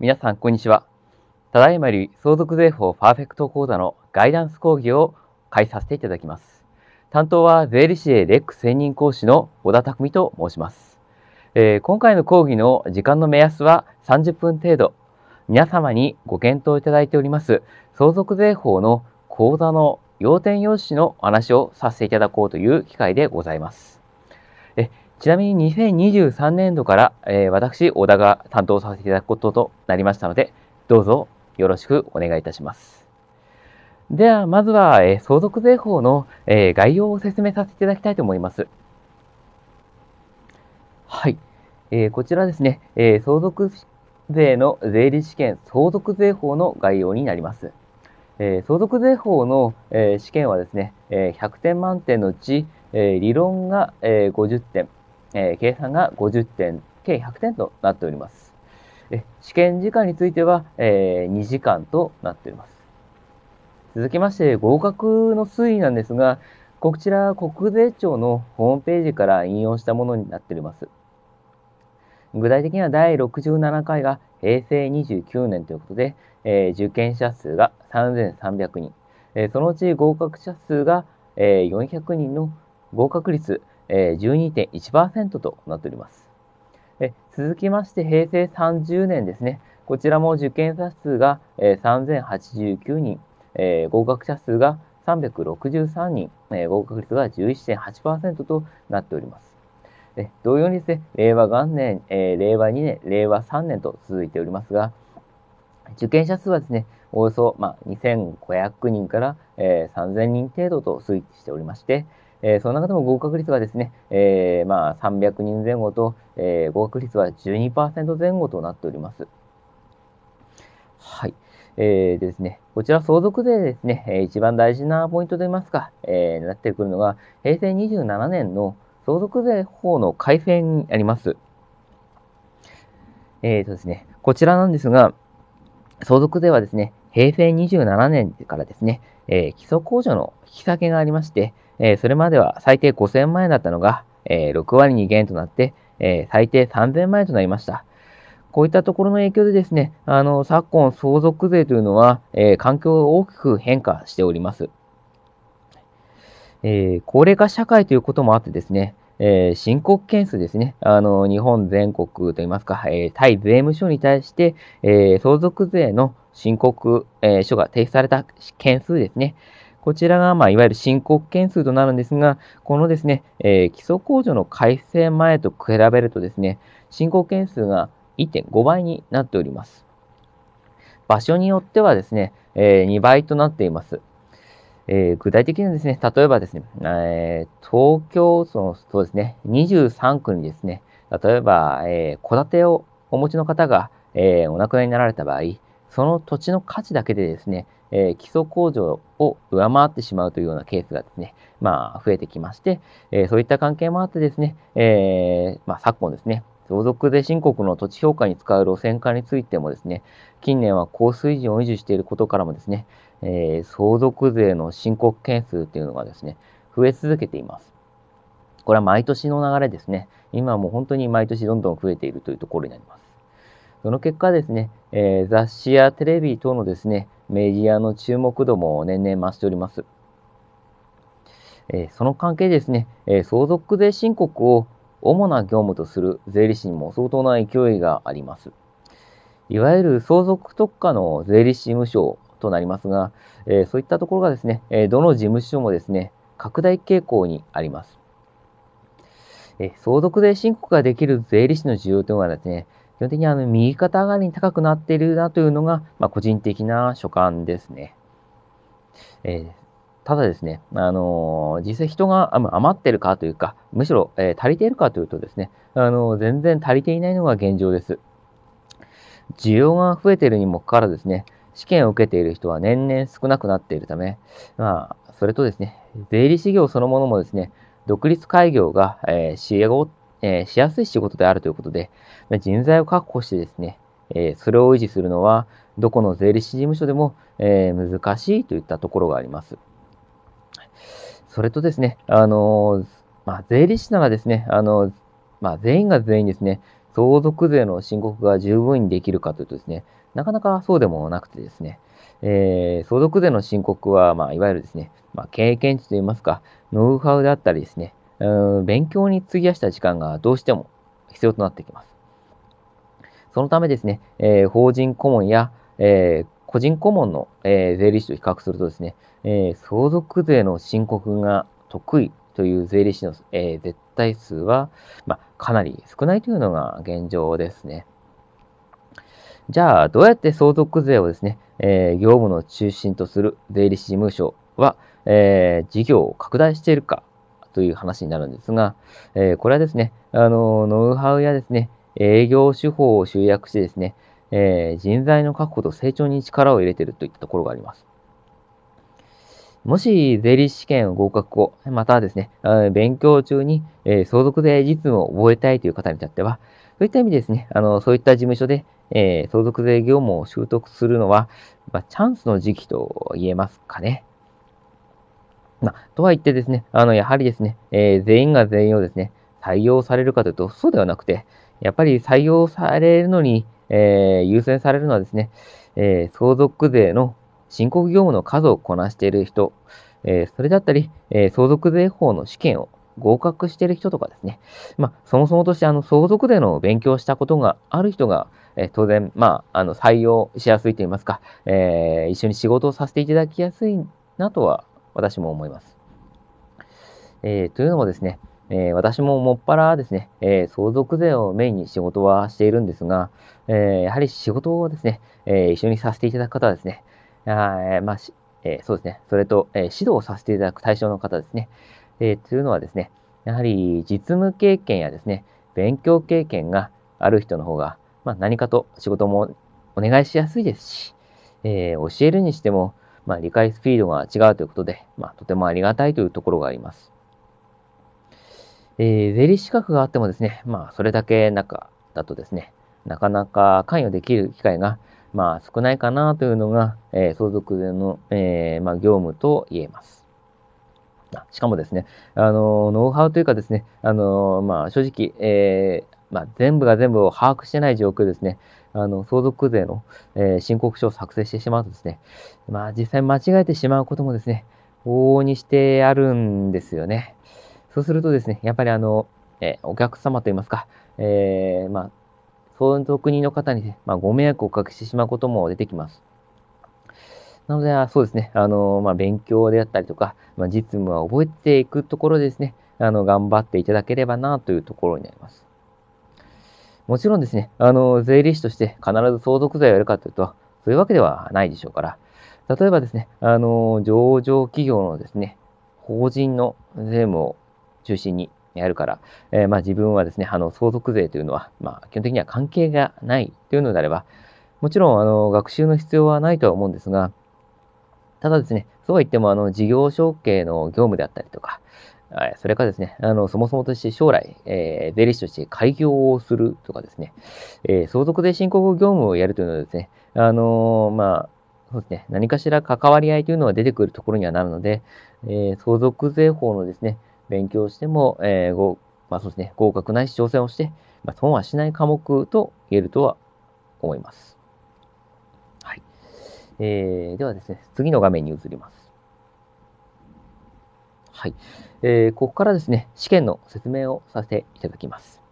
皆さん、こんにちは。ただいまより相続税法パーフェクト講座のガイダンス講義を開始させていただきます。担当は税理士でレック専任講師の小田匠と申します、えー、今回の講義の時間の目安は30分程度。皆様にご検討いただいております相続税法の講座の要点用紙のお話をさせていただこうという機会でございます。えちなみに2023年度から、えー、私、小田が担当させていただくこととなりましたので、どうぞよろしくお願いいたします。では、まずは、えー、相続税法の、えー、概要を説明させていただきたいと思います。はい。えー、こちらですね、え相続税の税理試験相続税法の概要になります。え相続税法の、え試験はですね、え100点満点のうち、え理論が、え50点、えー、計算が50点、計100点となっております。え試験時間については、えー、2時間となっております。続きまして、合格の推移なんですが、こちら国税庁のホームページから引用したものになっております。具体的には第67回が平成29年ということで、えー、受験者数が3300人、えー、そのうち合格者数が、えー、400人の合格率12.1%となっております。続きまして平成30年ですね。こちらも受験者数が3089人、合格者数が363人、合格率が11.8%となっております。同様にですね、令和元年、令和2年、令和3年と続いておりますが、受験者数はですね、およそ、2500人から、3000人程度と推移しておりまして、えー、その中でも合格率がですね、えー、まあ300人前後と、えー、合格率は12%前後となっております。はい。えー、ですね、こちら相続税ですね、一番大事なポイントといいますか、えー、なってくるのが、平成27年の相続税法の改正にあります。えーとですね、こちらなんですが、相続税はですね、平成27年からですね、えー、基礎控除の引き下げがありまして、えそれまでは最低5000万円だったのが、え6割に減となって、え最低3000万円となりました。こういったところの影響でですね、あの昨今相続税というのは、え環境が大きく変化しております。えー、高齢化社会ということもあってですね、えー、申告件数ですね、あの日本全国といいますか、えー、対税務署に対して、え相続税の申告、え書が提出された件数ですね、こちらが、まあ、いわゆる申告件数となるんですが、このですね、えー、基礎控除の改正前と比べるとですね、申告件数が1.5倍になっております。場所によってはですね、えー、2倍となっています。えー、具体的にはですね、例えばですね、え東京、その、そうですね、23区にですね、例えば、えー、戸建てをお持ちの方が、えー、お亡くなりになられた場合、その土地の価値だけでですね、えー、基礎控除を上回ってしまうというようなケースがですね、まあ、増えてきまして、えー、そういった関係もあってですね、えー、まあ、昨今ですね、相続税申告の土地評価に使う路線化についてもですね、近年は高水準を維持していることからもですね、えー、相続税の申告件数というのがですね、増え続けています。これは毎年の流れですね。今はもう本当に毎年どんどん増えているというところになります。その結果ですね、えー、雑誌やテレビ等のですね、メディアの注目度も年々増しております。えー、その関係ですね、えー、相続税申告を主な業務とする税理士にも相当な勢いがあります。いわゆる相続特化の税理士事務所となりますが、えー、そういったところがですね、えどの事務所もですね、拡大傾向にあります。え相続税申告ができる税理士の需要というのはですね、基本的にあの右肩上がりに高くなっているなというのが、まあ、個人的な所感ですね。えーただですね、あのー、実際人が余ってるかというか、むしろ、えー、足りているかというとですね、あのー、全然足りていないのが現状です。需要が増えているにもかかわらずですね、試験を受けている人は年々少なくなっているため、まあ、それとですね、税理士業そのものもですね、独立開業が、えー、仕事えー、しやすい仕事であるということで、人材を確保してですね、えー、それを維持するのは、どこの税理士事務所でも、えー、難しいといったところがあります。それとですね、あのまあ、税理士ならですね、あのまあ、全員が全員ですね、相続税の申告が十分にできるかというとですね、なかなかそうでもなくてですね、えー、相続税の申告は、まあ、いわゆるですね、まあ、経験値といいますか、ノウハウであったりですね、うん、勉強に費やした時間がどうしても必要となってきます。そのためですね、えー、法人顧問や、えー、個人顧問の、えー、税理士と比較するとですね、え相続税の申告が得意という税理士の、え絶対数は、まあ、かなり少ないというのが現状ですね。じゃあ、どうやって相続税をですね、え業務の中心とする税理士事務所は、え事業を拡大しているかという話になるんですが、えー、これはですね、あの、ノウハウやですね、営業手法を集約してですね、えー、人材の確保と成長に力を入れているといったところがあります。もし税理士試験合格後、またはですね、勉強中に、えー、相続税実務を覚えたいという方にとっては、そういった意味でですね、あのそういった事務所で、えー、相続税業務を習得するのは、まあ、チャンスの時期と言えますかね。まあ、とはいってですね、あの、やはりですね、えー、全員が全員をですね、採用されるかというと、そうではなくて、やっぱり採用されるのに、えー、優先されるのはですね、えー、相続税の申告業務の数をこなしている人、えー、それだったり、え相続税法の試験を合格している人とかですね、まあ、そもそもとしてあの相続税の勉強したことがある人が、え当然、まあ、あの採用しやすいといいますか、え一緒に仕事をさせていただきやすいなとは私も思います。えー、というのもですね、えー、私ももっぱらですね、えー、相続税をメインに仕事はしているんですが、えー、やはり仕事をですね、え一緒にさせていただく方はですね、あまあ、えそうですね、それと、え指導をさせていただく対象の方ですね、えというのはですね、やはり実務経験やですね、勉強経験がある人の方が、まあ、何かと仕事もお願いしやすいですし、え教えるにしても、まあ、理解スピードが違うということで、まあ、とてもありがたいというところがあります。えー、税理士資格があってもですね、まあ、それだけ中だとですね、なかなか関与できる機会が、まあ、少ないかなというのが、えー、相続税の、えー、まあ、業務と言えます。しかもですね、あの、ノウハウというかですね、あの、まあ、正直、えー、まあ、全部が全部を把握してない状況ですね。あの、相続税の、えー、申告書を作成してしまうとですね、まあ実際間違えてしまうこともですね、往々にしてあるんですよね。そうするとですね、やっぱりあの、えー、お客様といいますか、えー、まあ、相続人の方に、ね、まあ、ご迷惑をおかけしてしまうことも出てきます。なので、そうですね、あの、まあ、勉強であったりとか、まあ、実務は覚えていくところでですね、あの、頑張っていただければなというところになります。もちろんですね、あの、税理士として必ず相続税をやるかというと、そういうわけではないでしょうから、例えばですね、あの、上場企業のですね、法人の税務を中心にやるから、えー、まあ、自分はですね、あの、相続税というのは、まあ、基本的には関係がないというのであれば、もちろん、あの、学習の必要はないとは思うんですが、ただですね、そうは言っても、あの、事業承継の業務であったりとか、はい、それからですね、あの、そもそもとして将来、えー、税理士として開業をするとかですね、えー、相続税申告業務をやるというのはですね、あのー、まあ、そうですね、何かしら関わり合いというのは出てくるところにはなるので、えー、相続税法のですね、勉強しても、えー、ご、まあそうですね、合格ないし挑戦をして、まあ、損はしない科目と言えるとは思います。はい。えー、ではですね、次の画面に移ります。はい。えー、ここからですね、試験の説明をさせていただきます。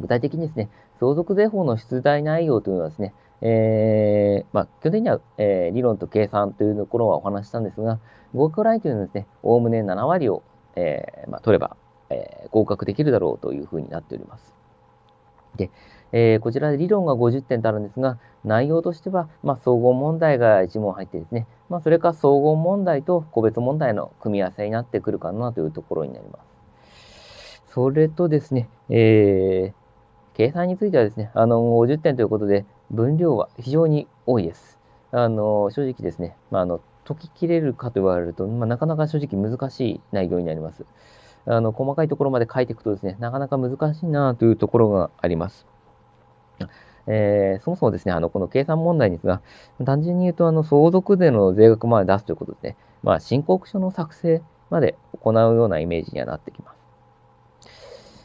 具体的にですね、相続税法の出題内容というのはですね、えー、まあ、基本的には、えー、理論と計算というところはお話ししたんですが、合格ラインというのはですね、おおむね7割を、えー、まあ、取れば、え合格できるだろうというふうになっております。で、えー、こちらで理論が50点とあるんですが、内容としては、まあ、総合問題が1問入ってですね、まあ、それか総合問題と個別問題の組み合わせになってくるかなというところになります。それとですね、えー、計算についてはですね、あの、50点ということで、分量は非常に多いです。あの、正直ですね、まあ、あの、解ききれるかと言われると、まあ、なかなか正直難しい内容になります。あの、細かいところまで書いていくとですね、なかなか難しいなというところがあります。えー、そもそもですね、あの、この計算問題ですが、単純に言うと、あの、相続税の税額まで出すということですね、まあ、申告書の作成まで行うようなイメージにはなってきます。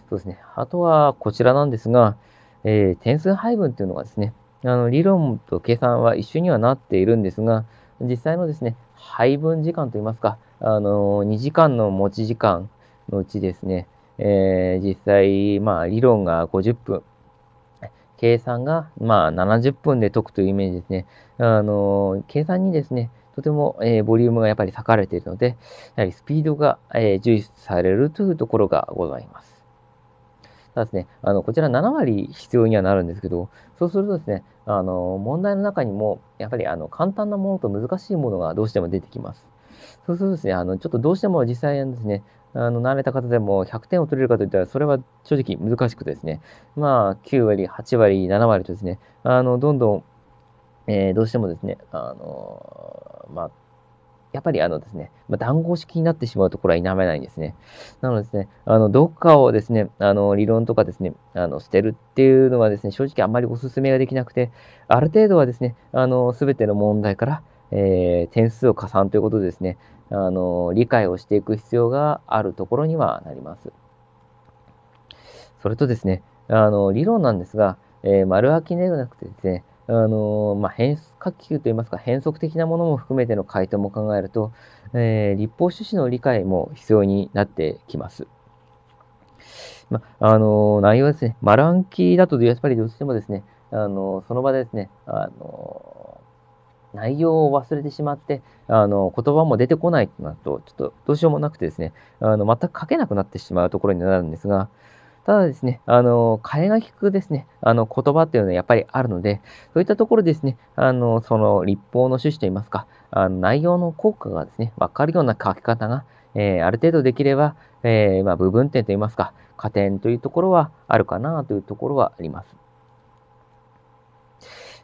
そうですね。あとは、こちらなんですが、えー、点数配分というのがですね、あの、理論と計算は一緒にはなっているんですが、実際のですね、配分時間といいますか、あの、2時間の持ち時間のうちですね、えー、実際、まあ、理論が50分、計算が、まあ、70分で解くというイメージですね。あの、計算にですね、とても、えー、ボリュームがやっぱり割かれているので、やはりスピードが、えー、重視されるというところがございます。ただですね、あのこちら7割必要にはなるんですけど、そうするとですね、あの問題の中にも、やっぱりあの簡単なものと難しいものがどうしても出てきます。そうするとですね、あのちょっとどうしても実際にですね、あの、慣れた方でも100点を取れるかといったら、それは正直難しくてですね、まあ、9割、8割、7割とですね、あの、どんどん、えー、どうしてもですね、あのー、まあ、やっぱりあのですね、まあ、談合式になってしまうところは否めないんですね。なのでですね、あの、どっかをですね、あの、理論とかですね、あの、捨てるっていうのはですね、正直あんまりお勧めができなくて、ある程度はですね、あの、すべての問題から、えー、点数を加算ということでですね、あの理解をしていく必要があるところにはなります。それとですね、あの理論なんですが、えー、丸空きではなくてですね、あのまあ、変化球といいますか変則的なものも含めての回答も考えると、えー、立法趣旨の理解も必要になってきます。まあの内容ですね、丸暗記だとやっぱりどうしてもですね、あのその場でですね、あの内容を忘れてしまって、あの、言葉も出てこないとなると、ちょっとどうしようもなくてですね、あの、全く書けなくなってしまうところになるんですが、ただですね、あの、替えが利くですね、あの、言葉っていうのはやっぱりあるので、そういったところですね、あの、その立法の趣旨といいますか、あの内容の効果がですね、わかるような書き方が、えー、ある程度できれば、えー、まあ、部分点といいますか、加点というところはあるかなというところはあります。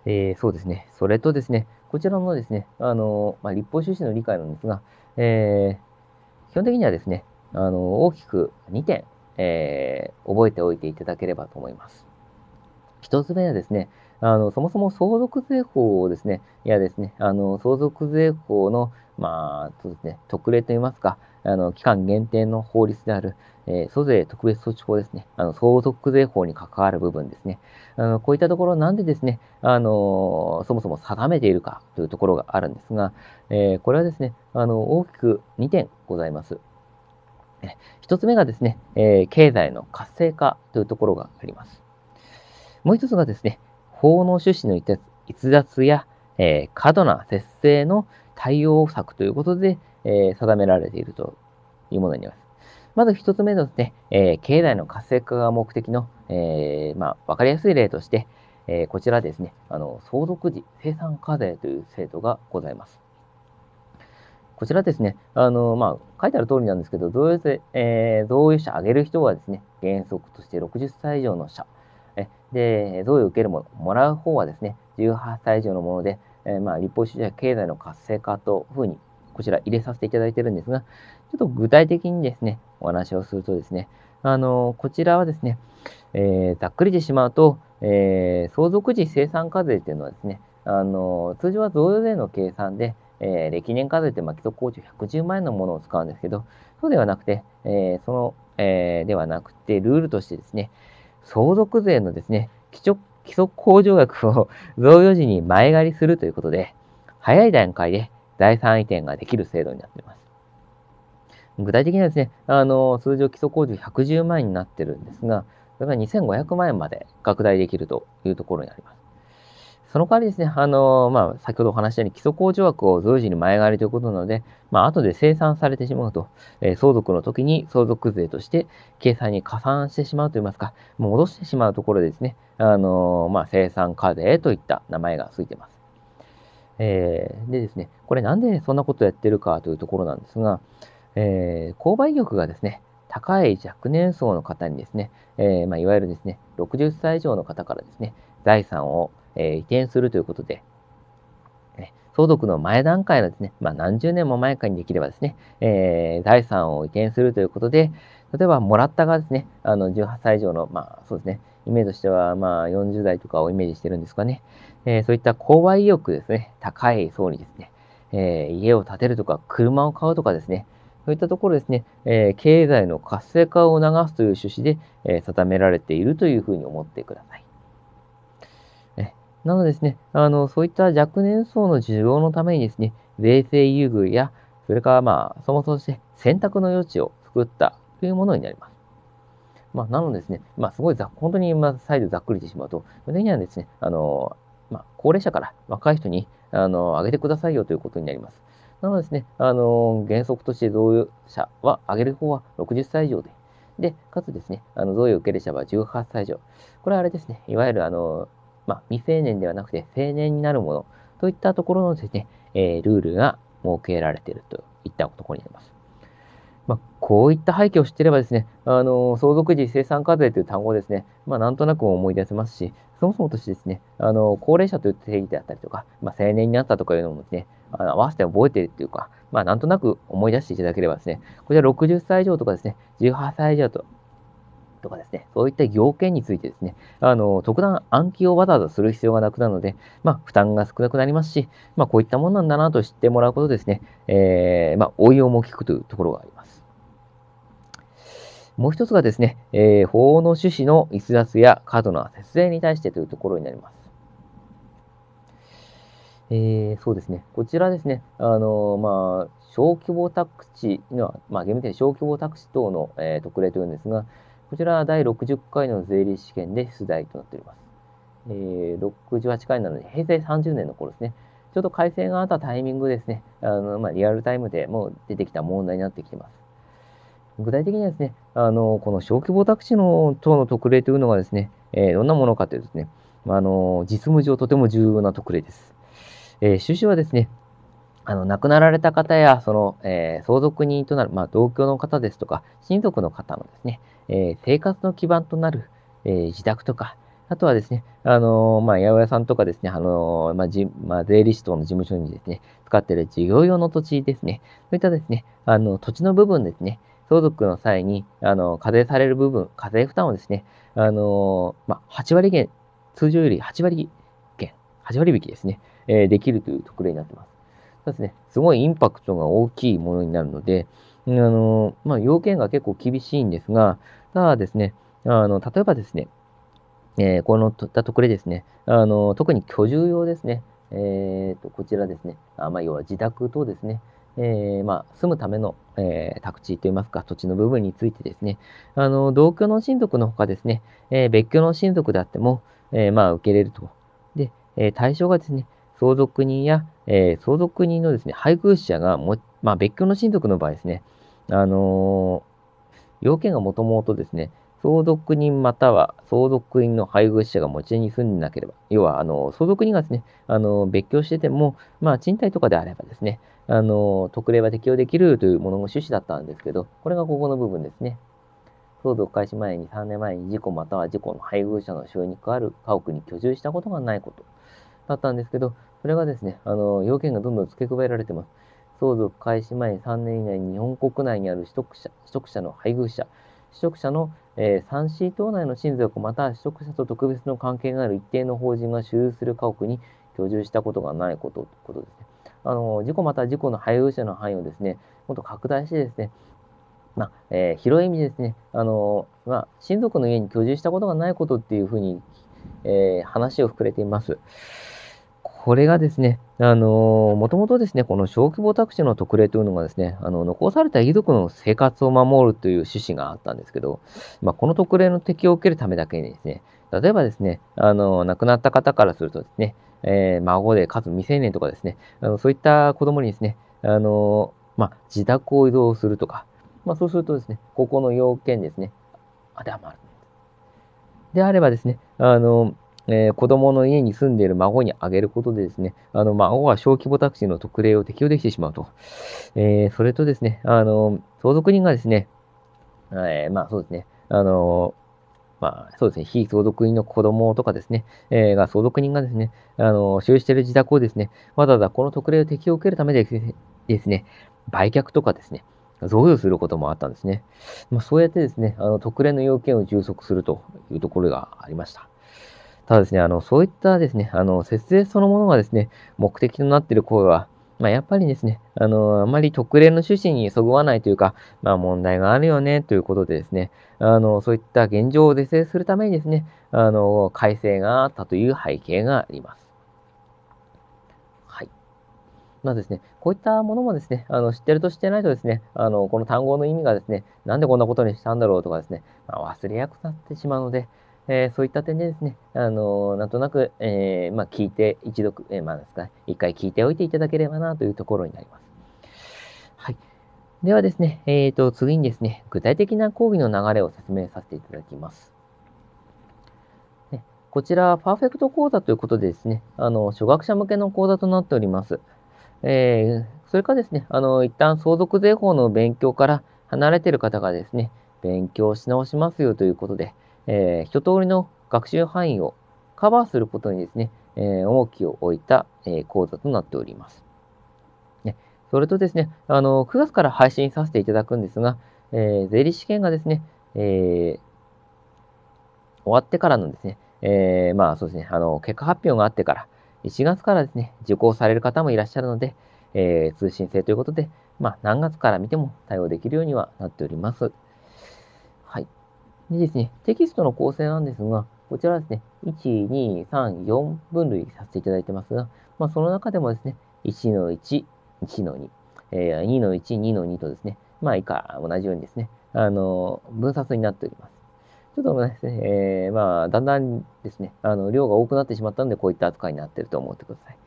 えー、そうですね。それとですね、こちらのですね、あの、まあ、立法趣旨の理解なんですが、えー、基本的にはですね、あの、大きく2点、えー、覚えておいていただければと思います。1つ目はですね、あの、そもそも相続税法をですね、いやですね、あの、相続税法の、まあ、そうですね、特例といいますか、あの、期間限定の法律である、えー、租税特別措置法ですね。あの、相続税法に関わる部分ですね。あの、こういったところなんでですね、あの、そもそも定めているかというところがあるんですが、えー、これはですね、あの、大きく2点ございます。1つ目がですね、えー、経済の活性化というところがあります。もう1つがですね、法の趣旨の逸脱や、え過度な節制の対応策ということで、え定められているというものになります。まず一つ目のですね、え境内の活性化が目的の、えまあ、分かりやすい例として、えこちらですね、あの相続時生産課税という制度がございます。こちらですね、あのまあ、書いてある通りなんですけど、贈与税、えー、贈与者上げる人はですね、原則として60歳以上の者、えで、贈与を受けるもの、もらう方はですね、18歳以上のもので、えー、まあ、立法主義は経済の活性化というふうにこちら入れさせていただいてるんですが、ちょっと具体的にですね、お話をするとですね、あのこちらはですね、えー、ざっくりしてしまうと、えー、相続時生産課税というのはですね、あの通常は贈与税の計算で、えー、歴年課税って、まあ、基礎控除110万円のものを使うんですけど、そうではなくて、えー、その、えー、ではなくて、ルールとしてですね、相続税のですね、基礎基礎控除額を贈 与時に前借りするということで、早い段階で財産移転ができる制度になっています。具体的にはですね、あの、通常基礎控除110万円になってるんですが、それが2500万円まで拡大できるというところになります。その代わりですね、あの、まあ、先ほどお話したように基礎控除枠を随時に前借りということなので、まあ、後で生産されてしまうと、えー、相続の時に相続税として計算に加算してしまうといいますか、戻してしまうところですね、あの、まあ、生産課税といった名前が付いています。えー、でですね、これなんでそんなことやってるかというところなんですが、えー、購買欲がですね、高い若年層の方にですね、えー、まあ、いわゆるですね、60歳以上の方からですね、財産を、え移転するということで、相続の前段階のですね、まあ、何十年も前かにできればですね、え財産を移転するということで、例えばもらった側ですね、あの18歳以上の、まあそうですね、イメージとしては、まあ、40代とかをイメージしてるんですかね。えー、そういった購買意欲ですね、高い層にですね、えー、家を建てるとか、車を買うとかですね、そういったところですね、えー、経済の活性化を促すという趣旨で、え定められているというふうに思ってください。えなのでですね、あの、そういった若年層の需要のためにですね、税制優遇や、それからまあ、そもそもして選択の余地を作ったというものになります。まあ、なのでですね、まあ、すごいざ本当にま再度ざっくりしてしまうと、基本的にはですね、あのまあ、高齢者から若い人にあの上げてくださいよということになります。なのでですね、あの原則として贈与者は上げる方は60歳以上で、で、かつですね、あの贈与受け入れ者は18歳以上。これはあれですね、いわゆるあの、まあ、未成年ではなくて成年になるものといったところのですね、えー、ルールが設けられているといったところになります。まあ、こういった背景を知っていればですね、あの、相続時生産課税という単語をですね、まあ、なんとなく思い出せますし、そもそもとしてですね、あの、高齢者という定義であったりとか、まあ、青年になったとかいうのもですね、あの合わせて覚えているというか、まあ、なんとなく思い出していただければですね、こちら60歳以上とかですね、18歳以上ととかですね、そういった要件についてですね、あの特段暗記をわざわざする必要がなくなるので、まあ、負担が少なくなりますし、まあ、こういったものなんだなと知ってもらうことですね、えー、まあ、応用も効くというところがあります。もう一つがですね、えー、法の趣旨の逸脱や過度な節税に対してというところになります。えー、そうですね、こちらですね、あのまあ、小規模宅地の、まあ、厳密に小規模宅地等の、えー、特例というんですが、こちらは第60回の税理士試験で出題となっております。えー、68回なので、平成30年の頃ですね、ちょうど改正があったタイミングですね、あのまあ、リアルタイムでもう出てきた問題になってきています。具体的にはですね、あのこの小規模宅地の等の特例というのがですね、えー、どんなものかというとですね、あの実務上とても重要な特例です。えー、趣旨はですね、あの亡くなられた方やその、えー、相続人となる、まあ、同居の方ですとか親族の方のですね、えー、生活の基盤となる、えー、自宅とかあとはですね、あのまあ、八百屋さんとかですね、あのまあじまあ、税理士等の事務所にですね、使っている事業用の土地ですね、そういったですね、あの土地の部分ですね、相続の際に、あの、課税される部分、課税負担をですね、あの、まあ、8割減、通常より8割減、8割引きですね、えー、できるという特例になってます。そうですね、すごいインパクトが大きいものになるので、あの、まあ、要件が結構厳しいんですが、ただですね、あの、例えばですね、えー、このとった特例ですね、あの、特に居住用ですね、えっ、ー、と、こちらですね、あまあ、要は自宅とですね、えー、まあ、住むための、えー、宅地といいますか、土地の部分についてですね、あの、同居の親族のほかですね、えー、別居の親族であっても、えまあ、受け入れると。で、え対象がですね、相続人や、え相続人のですね、配偶者がも、まあ、別居の親族の場合ですね、あの要件がもともとですね、相続人または相続人の配偶者が持ち家に住んでなければ、要はあの相続人がですね、あの別居してても、まあ、賃貸とかであればですね、あの特例は適用できるというものの趣旨だったんですけど、これがここの部分ですね。相続開始前に3年前に事故または事故の配偶者の収入に関わる家屋に居住したことがないことだったんですけど、それがですね、あの要件がどんどん付け加えられてます。相続開始前3年以内に日本国内にある取得者取得者の配偶者、取得者の、えー、3C 等内の親族または取得者と特別の関係がある一定の法人が所有する家屋に居住したことがないことことですね。あの事故または事故の配偶者の範囲をですね、もっと拡大してですね、まあ、えー、広い意味ですね、あのまあ、親族の家に居住したことがないことっていうふうに、えー、話を膨れています。これがですね、あのー、もともとですね、この小規模宅地の特例というのがですね、あの、残された遺族の生活を守るという趣旨があったんですけど、まあ、この特例の適用を受けるためだけにですね、例えばですね、あの、亡くなった方からするとですね、えー、孫でかつ未成年とかですね、あのそういった子供にですね、あの、まあ、自宅を移動するとか、まあ、そうするとですね、ここの要件ですね、当てはまる。であればですね、あの、えー、子供の家に住んでいる孫にあげることでですね、あの、孫は小規模タクシーの特例を適用できてしまうと。えー、それとですね、あの、相続人がですね、えー、まあそうですね、あの、まあそうですね、非相続人の子供とかですね、えー、が相続人がですね、あの、所有している自宅をですね、わざわざこの特例を適用を受けるためでですね、売却とかですね、贈与することもあったんですね。まあ、そうやってですね、あの特例の要件を充足するというところがありました。ただですね、あの、そういったですね、あの、節税そのものがですね、目的となっている行為は、まあ、やっぱりですね、あの、あまり特例の趣旨にそぐわないというか、まあ、問題があるよね、ということでですね、あの、そういった現状を是正するためにですね、あの、改正があったという背景があります。まあですね、こういったものもですね、あの知ってるとしてないとですね、あのこの単語の意味がですね、なんでこんなことにしたんだろうとかですね、まあ、忘れやくなってしまうので、えー、そういった点でですね、あのー、なんとなく、えー、まあ、聞いて、一度、えー、まあ、ですか、一回聞いておいていただければなというところになります。はい。ではですね、えっ、と、次にですね、具体的な講義の流れを説明させていただきます。ね、こちら、パーフェクト講座ということでですね、あの、初学者向けの講座となっております。えそれからですね、あの、一旦相続税法の勉強から離れている方がですね、勉強し直しますよということで、えー、一通りの学習範囲をカバーすることにですね、えー、重きを置いた、え講座となっております。ね、それとですね、あの9月から配信させていただくんですが、え税理士試験がですね、え終わってからのですね、えまあそうですね、あの結果発表があってから、1月からですね、受講される方もいらっしゃるので、えー、通信制ということで、まあ、何月から見ても対応できるようにはなっております。でですね、テキストの構成なんですが、こちらですね、1、2、3、4分類させていただいてますが、まあ、その中でもですね、1の1、1の2、えー、2の1、2の2とですね、まあ以下同じようにですね、あのー、分割になっております。ちょっとですね、えー、まあ、だんだんですね、あの、量が多くなってしまったので、こういった扱いになっていると思ってください。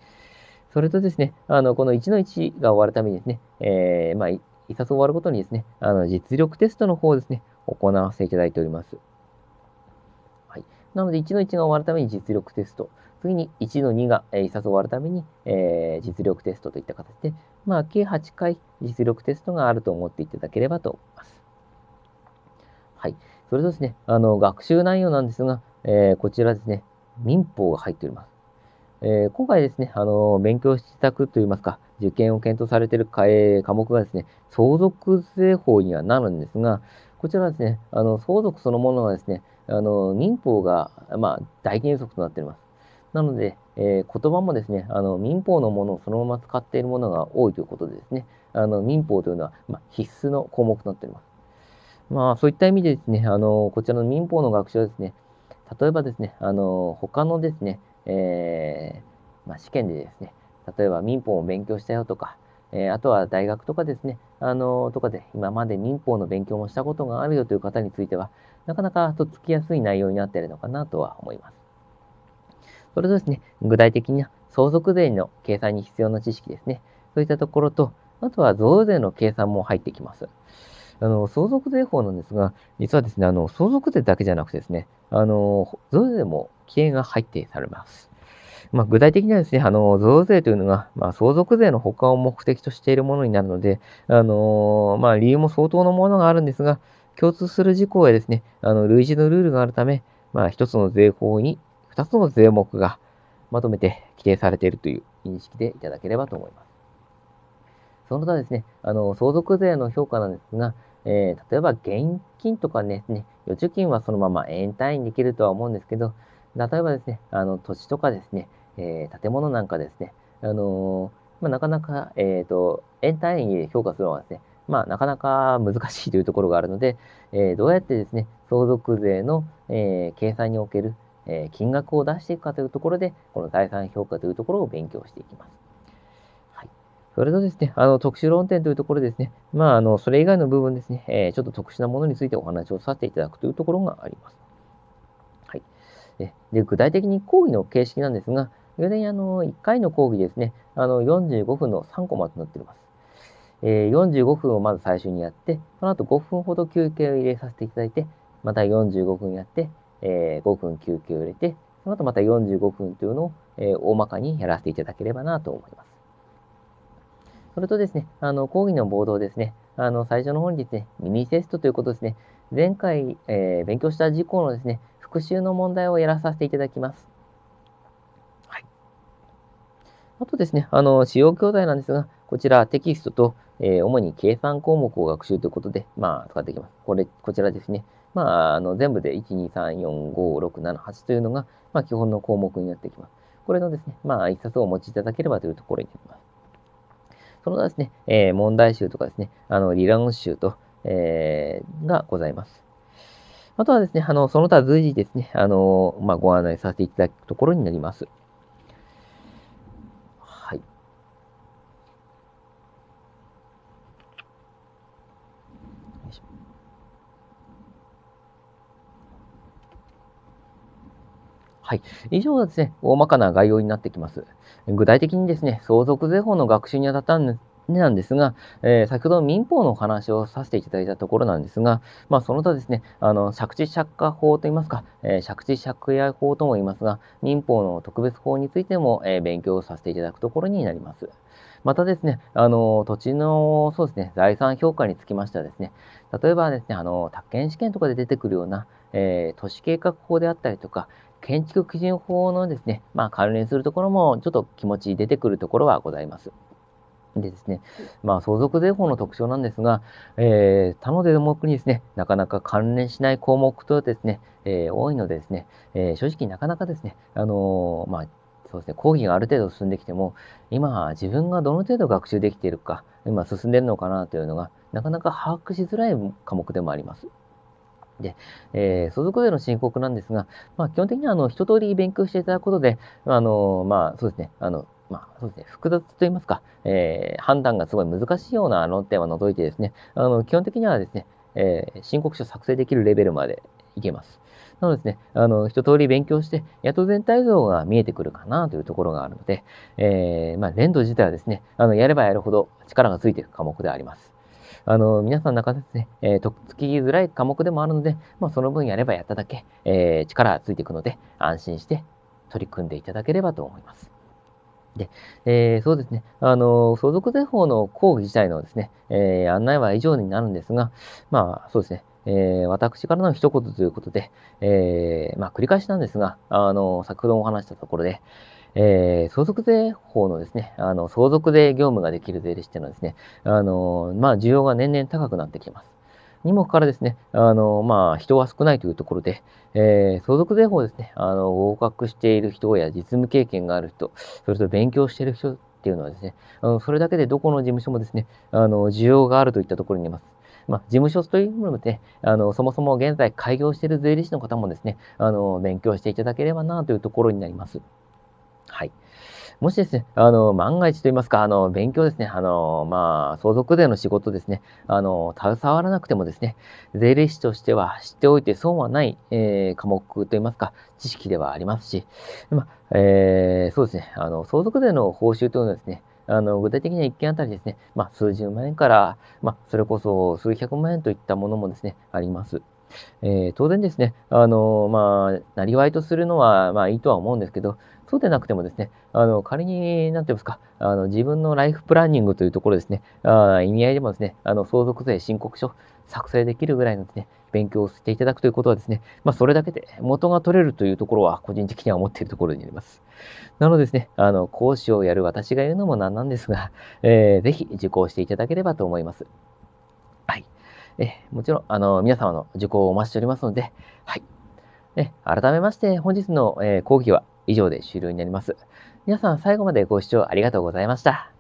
それとですね、あの、この1の1が終わるためにですね、えー、まあ、一冊終わるごとにですね、あの、実力テストの方をですね、行わせていただいております。はい、なので、1の1が終わるために実力テスト。次に1の2が、え一冊終わるために、えー、実力テストといった形で、まあ、計8回実力テストがあると思っていただければと思います。はい。それとですね、あの、学習内容なんですが、えー、こちらですね、民法が入っております。えー、今回ですね、あの、勉強していただくといいますか、受験を検討されている科,、え科目がですね、相続税法にはなるんですが、こちらはですね、あの相続そのものがですね、あの民法が、まあ、大原則となっています。なので、えー、言葉もですね、あの民法のものをそのまま使っているものが多いということでですね、あの民法というのは、まあ、必須の項目となっております。まあ、そういった意味でですね、あのこちらの民法の学習はですね、例えばですね、あの他のですね、えー、まあ、試験でですね、例えば民法を勉強したよとか、えー、あとは大学とかですね、あのとかで今まで民法の勉強もしたことがあるよという方については、なかなかとっつきやすい内容になっているのかなとは思います。それとですね、具体的には相続税の計算に必要な知識ですね。そういったところと、あとは増税の計算も入ってきます。あの、相続税法なんですが、実はですね、あの、相続税だけじゃなくてですね、あの、増税も規定が入ってされます。まあ、具体的にはですね、あの、増税というのが、まあ、相続税の保管を目的としているものになるので、あのまあ、理由も相当のものがあるんですが、共通する事項へですね、あの、類似のルールがあるため、まあ、一つの税法に2つの税目がまとめて規定されているという認識でいただければと思います。その他ですね、あの、相続税の評価なんですが、えー、例えば現金とかね、ね、預貯金はそのまま延滞にできるとは思うんですけど、例えばですね、あの、土地とかですね、えー、建物なんかですね、あのまあ、なかなか、えーと、円単位で評価するのはですね、まあ、なかなか難しいというところがあるので、えー、どうやってですね相続税の、えー、計算における、えー、金額を出していくかというところでこの財産評価というところを勉強していきます。はい、それとですね、あの特殊論点というところですね、まあ、あのそれ以外の部分ですね、えちょっと特殊なものについてお話をさせていただくというところがあります。はい、で具体的に講義の形式なんですが、偶然あの1回の講義ですねあの45分の3コマとなっております。えー、45分をまず最初にやってその後5分ほど休憩を入れさせていただいてまた45分やって、えー、5分休憩を入れてその後また45分というのを、えー、大まかにやらせていただければなと思います。それとですね、あの講義の冒頭ですね、あの最初の方にですね、ミニテストということですね、前回、えー、勉強した事項のですね、復習の問題をやらさせていただきます。あとですね、あの、使用教材なんですが、こちらテキストと、えー、主に計算項目を学習ということで、まあ、使っていきます。これ、こちらですね。まあ、あの、全部で1、2、3、4、5、6、7、8というのが、まあ、基本の項目になってきます。これのですね、まあ、一冊をお持ちいただければというところになります。そのですね、えー、問題集とかですね、あの、理論集と、えー、がございます。あとはですね、あの、その他随時ですね、あの、まあ、ご案内させていただくところになります。はい。はい。以上はですね、大まかな概要になってきます。具体的にですね、相続税法の学習にあたったんです。なんですが、えー、先ほど民法のお話をさせていただいたところなんですが、まあ、その他ですね、あの借地借家法といいますか、えー、借地借家法とも言いますが、民法の特別法についても、えー、勉強させていただくところになります。またですね、あの土地のそうです、ね、財産評価につきましてはですね、例えばですね、あの宅建試験とかで出てくるような、えー、都市計画法であったりとか、建築基準法のですね、まあ、関連するところもちょっと気持ち出てくるところはございます。でですね、まあ、相続税法の特徴なんですが、えー、他の税目にですね、なかなか関連しない項目とですね、えー、多いのでですね、えー、正直なかなかですね、あのまあ、そうですね、講義がある程度進んできても、今、自分がどの程度学習できているか、今進んでるのかなというのが、なかなか把握しづらい科目でもあります。で、えー、相続税の申告なんですが、まあ、基本的にはあの一通り勉強していただくことで、あのまあ、そうですね、あのまあ、そうですね、複雑といいますか、えー、判断がすごい難しいような論点は除いてですね、あの基本的にはですね、えー、申告書作成できるレベルまでいけます。なのでですね、あの、一通り勉強して、やっと全体像が見えてくるかなというところがあるので、えー、まあ、連動自体はですね、あの、やればやるほど力がついていく科目であります。あの、皆さんの中でですね、えー、とっつきづらい科目でもあるので、まあ、その分やればやっただけ、えー、力がついていくので、安心して取り組んでいただければと思います。で、えー、そうですね、あの、相続税法の講義自体のですね、えー、案内は以上になるんですが、まあ、そうですね、えー、私からの一言ということで、えまあ、繰り返しなんですが、あの、先ほどもお話したところで、え相続税法のですね、あの、相続税業務ができる税理士っていうのはですね、あの、まあ、需要が年々高くなってきます。にもかかわらですね、あの、まあ、人が少ないというところで、えー、相続税法ですね、あの、合格している人や実務経験がある人、それと勉強している人っていうのはですね、あのそれだけでどこの事務所もですね、あの、需要があるといったところにいます。まあ、事務所というものもでね、あの、そもそも現在開業している税理士の方もですね、あの、勉強していただければなというところになります。はい。もしですね、あの、万が一と言いますか、あの、勉強ですね、あの、まあ、相続税の仕事ですね、あの、携わらなくてもですね、税理士としては知っておいて損はない、えー、科目といいますか、知識ではありますし、まあ、えー、そうですね、あの、相続税の報酬というのはですね、あの具体的には1件あたりですね、まあ、数十万円から、まあ、それこそ数百万円といったものもですね、あります。えー、当然ですね、あのまあ、なりわいとするのは、まあ、いいとは思うんですけど、そうでなくてもですね、あの、仮に、なんて言いますか、あの、自分のライフプランニングというところですね、あ意味合いでもですね、あの、相続税申告書作成できるぐらいのですね、勉強をしていただくということはですね、まあ、それだけで元が取れるというところは、個人的には思っているところになります。なのでですね、あの、講師をやる私が言うのもなんなんですが、えー、ぜひ受講していただければと思います。はい。えもちろん、あの、皆様の受講をお待ちしておりますので、はい。え改めまして、本日の、えー、講義は、以上で終了になります。皆さん最後までご視聴ありがとうございました。